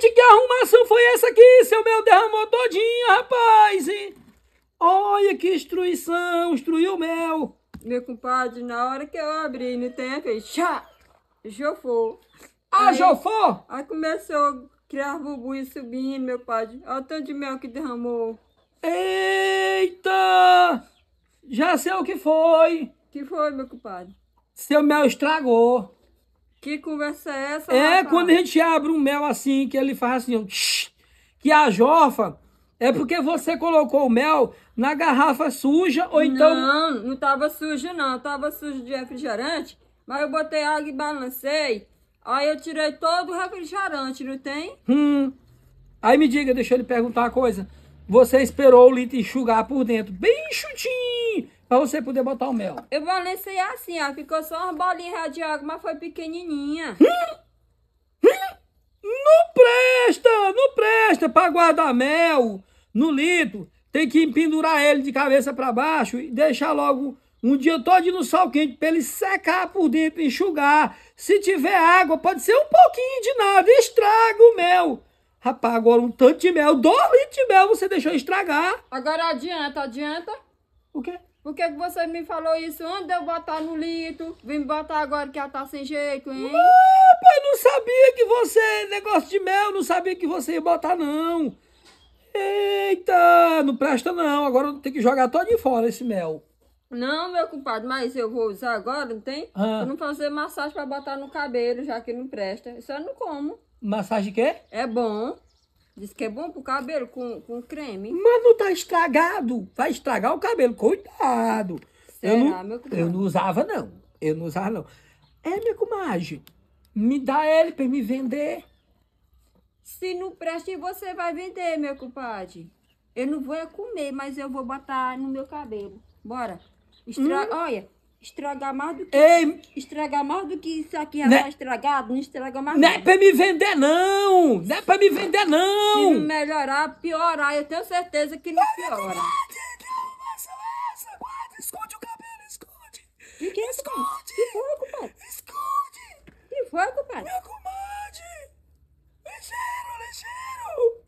gente, que arrumação foi essa aqui? Seu mel derramou todinho, rapaz! Olha que instruição, instruiu o mel. Meu compadre, na hora que eu abri, não tem a chá, jofô. Ah, jofô? Aí começou a criar buguinho subindo, meu padre. Olha o tanto de mel que derramou. Eita! Já sei o que foi. que foi, meu compadre? Seu mel estragou. Que conversa é essa? É rapaz? quando a gente abre um mel assim, que ele faz assim, tsh, que a jofa é porque você colocou o mel na garrafa suja ou então. Não, não tava suja, não. Tava sujo de refrigerante, mas eu botei água e balancei. Aí eu tirei todo o refrigerante, não tem? Hum. Aí me diga, deixa eu lhe perguntar uma coisa. Você esperou o litro enxugar por dentro, bem chutinho Pra você poder botar o mel. Eu vou balancei assim, ó. Ficou só umas bolinhas água, mas foi pequenininha. Hum? Hum? Não presta! Não presta! Pra guardar mel no litro, tem que pendurar ele de cabeça para baixo e deixar logo um dia todo no sol quente para ele secar por dentro, enxugar. Se tiver água, pode ser um pouquinho de nada, estraga o mel. Rapaz, agora um tanto de mel, dois litros de mel você deixou estragar. Agora adianta, adianta. O quê? Por é que você me falou isso antes de eu botar no litro? Vim botar agora que ela tá sem jeito, hein? Ah, pai, não sabia que você... Negócio de mel, não sabia que você ia botar, não. Eita, não presta não. Agora tem que jogar todo de fora esse mel. Não, meu compadre, mas eu vou usar agora, não tem? Ah. Pra não fazer massagem pra botar no cabelo, já que não presta. Isso eu não como. Massagem de quê? É bom. Diz que é bom pro cabelo com, com creme. Mas não tá estragado. Vai estragar o cabelo. Cuidado. Será, eu não, meu Eu não usava, não. Eu não usava, não. É, minha comadre. Me dá ele pra me vender. Se não presta, você vai vender, meu compadre. Eu não vou é comer, mas eu vou botar no meu cabelo. Bora. Estra... Hum. Olha, Estragar mais do que. Ei, estragar mais do que isso aqui já né? tá é estragado, não estraga mais. Não é pra me vender, não! Não é pra me vender, não! Se não melhorar, piorar, eu tenho certeza que não piora. Que arrumação é essa? Guarda, esconde o cabelo, esconde! Que que é esconde! Que foi, compadre? Esconde! Que foi, compadre? Meu comadre! Ligeiro, ligeiro!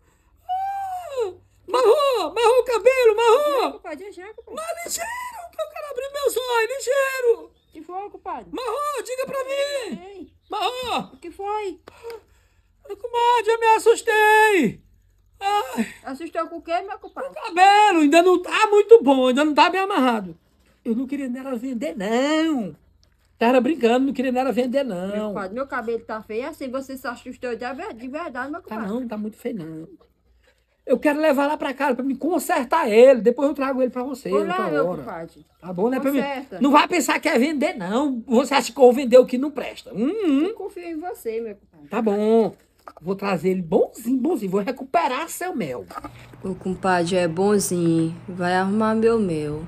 Ah! Marrou, marrou o cabelo, marrou! Não, compadre, já, compadre. Mas ligeiro! foi, compadre? diga pra mim! Marro, O que foi? Ai, comadre, eu me assustei! Ai. Assustou com o quê, meu compadre? O cabelo ainda não tá muito bom, ainda não tá bem amarrado. Eu não queria nela vender, não. Tava brincando, não queria nela vender, não. Meu, compadre, meu cabelo tá feio assim, você se assustou de verdade, de verdade meu tá compadre. Tá não, tá muito feio, não. Eu quero levar lá pra casa pra me consertar ele. Depois eu trago ele pra você. Vou tá meu compadre. Tá bom, né? Conserta. Mim. Não vai pensar que é vender, não. Você acha que eu vou vender o que não presta. Hum, hum. Eu confio em você, meu compadre. Tá bom. Vou trazer ele bonzinho, bonzinho. Vou recuperar seu mel. O compadre é bonzinho. Vai arrumar meu mel.